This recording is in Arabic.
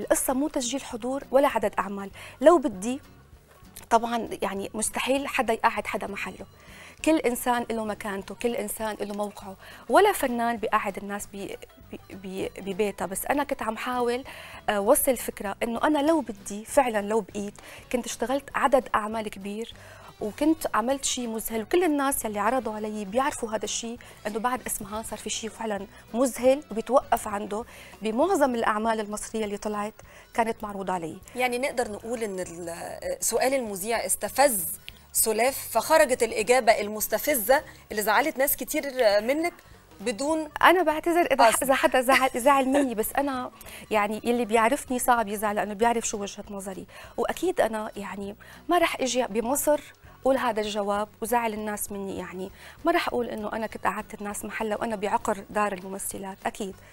القصه مو تسجيل حضور ولا عدد اعمال لو بدي طبعا يعني مستحيل حدا يقعد حدا محله كل انسان له مكانته كل انسان له موقعه ولا فنان بيقعد الناس بي ببيتها بس انا كنت عم حاول اوصل آه، الفكره انه انا لو بدي فعلا لو بقيت كنت اشتغلت عدد اعمال كبير وكنت عملت شيء مذهل وكل الناس يلي عرضوا علي بيعرفوا هذا الشيء انه بعد اسمها صار في شيء فعلا مذهل وبيتوقف عنده بمعظم الاعمال المصريه اللي طلعت كانت معروضه علي يعني نقدر نقول ان سؤال المذيع استفز سلاف فخرجت الاجابه المستفزه اللي زعلت ناس كتير منك بدون انا بعتذر اذا اذا حدا زعل زعل مني بس انا يعني اللي بيعرفني صعب يزعل لانه بيعرف شو وجهه نظري واكيد انا يعني ما راح اجي بمصر قول هذا الجواب وزعل الناس مني يعني ما رح اقول انه انا كنت قعدت الناس محلها وانا بعقر دار الممثلات اكيد